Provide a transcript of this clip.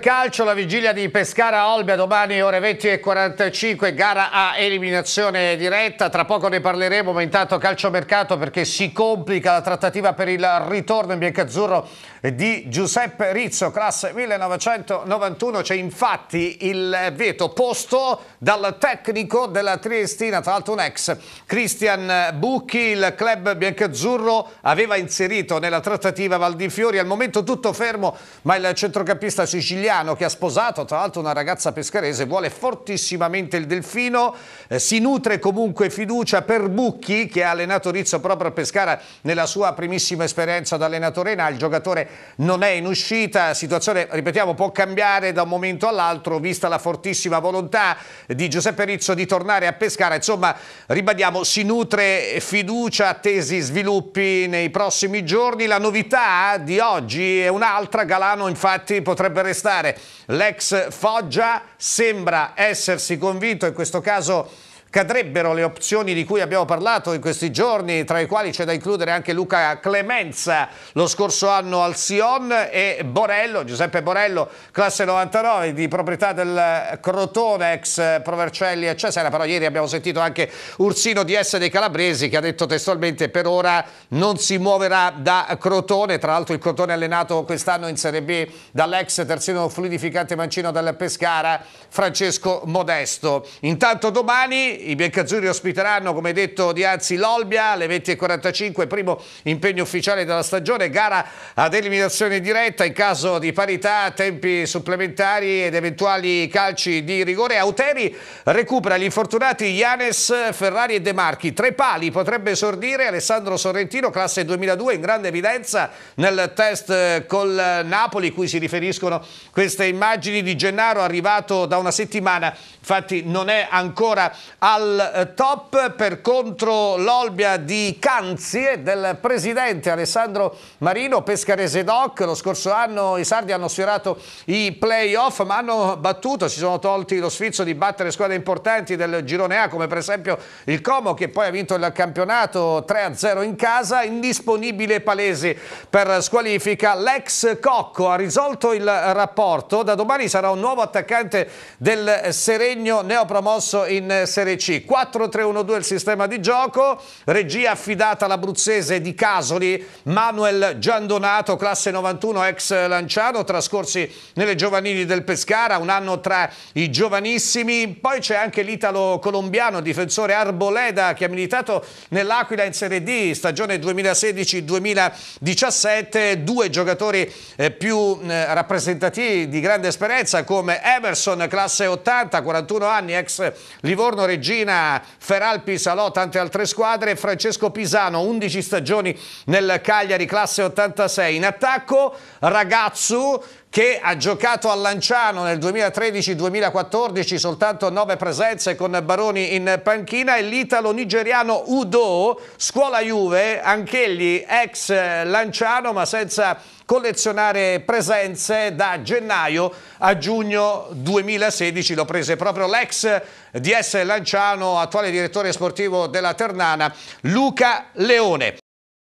Calcio, la vigilia di Pescara Olbia, domani ore 20 e 45, gara a eliminazione diretta, tra poco ne parleremo, ma intanto calciomercato perché si complica la trattativa per il ritorno in biancazzurro di Giuseppe Rizzo, classe 1991, c'è infatti il veto posto dal tecnico della Triestina, tra l'altro un ex Christian Bucchi, il club biancazzurro aveva inserito nella trattativa Valdifiori, al momento tutto fermo, ma il centrocampista siciliano italiano che ha sposato tra l'altro una ragazza pescarese, vuole fortissimamente il delfino, eh, si nutre comunque fiducia per Bucchi che ha allenato Rizzo proprio a Pescara nella sua primissima esperienza da allenatore in A, il giocatore non è in uscita, situazione ripetiamo può cambiare da un momento all'altro vista la fortissima volontà di Giuseppe Rizzo di tornare a Pescara, insomma ribadiamo si nutre fiducia, attesi sviluppi nei prossimi giorni, la novità di oggi è un'altra, Galano infatti potrebbe restare ricordare l'ex Foggia sembra essersi convinto in questo caso cadrebbero le opzioni di cui abbiamo parlato in questi giorni, tra i quali c'è da includere anche Luca Clemenza, lo scorso anno al Sion e Borello, Giuseppe Borello, classe 99 di proprietà del Crotone, ex Provercelli e Cesena, però ieri abbiamo sentito anche Ursino di S dei Calabresi che ha detto testualmente per ora non si muoverà da Crotone, tra l'altro il Crotone allenato quest'anno in Serie B dall'ex terzino fluidificante mancino del Pescara Francesco Modesto. Intanto domani i biancazzurri ospiteranno, come detto, di anzi l'Olbia alle 20.45, primo impegno ufficiale della stagione, gara ad eliminazione diretta in caso di parità, tempi supplementari ed eventuali calci di rigore. Auteri recupera gli infortunati Ianes, Ferrari e De Marchi. Tre pali potrebbe esordire Alessandro Sorrentino, classe 2002, in grande evidenza nel test col Napoli, cui si riferiscono queste immagini di Gennaro arrivato da una settimana, infatti non è ancora a al eh, top per contro l'Olbia di Canzie del presidente Alessandro Marino, Pescarese Doc. Lo scorso anno i Sardi hanno sfiorato i playoff ma hanno battuto, si sono tolti lo sfizio di battere squadre importanti del girone A come per esempio il Como che poi ha vinto il campionato 3-0 in casa, indisponibile Palesi per squalifica. L'ex Cocco ha risolto il rapporto, da domani sarà un nuovo attaccante del Seregno neopromosso in Serie 4-3-1-2 il sistema di gioco, regia affidata all'abruzzese di Casoli, Manuel Giandonato, classe 91, ex Lanciano, trascorsi nelle giovanili del Pescara, un anno tra i giovanissimi, poi c'è anche l'italo-colombiano, difensore Arboleda, che ha militato nell'Aquila in Serie D, stagione 2016-2017, due giocatori eh, più eh, rappresentativi di grande esperienza come Emerson, classe 80, 41 anni, ex Livorno, regia Regina, Feralpi, Salò, tante altre squadre, Francesco Pisano, 11 stagioni nel Cagliari, classe 86. In attacco Ragazzu che ha giocato a Lanciano nel 2013-2014 soltanto nove presenze con Baroni in panchina e l'italo-nigeriano Udo, scuola Juve, anch'egli ex Lanciano ma senza collezionare presenze da gennaio a giugno 2016, lo prese proprio l'ex DS Lanciano, attuale direttore sportivo della Ternana, Luca Leone.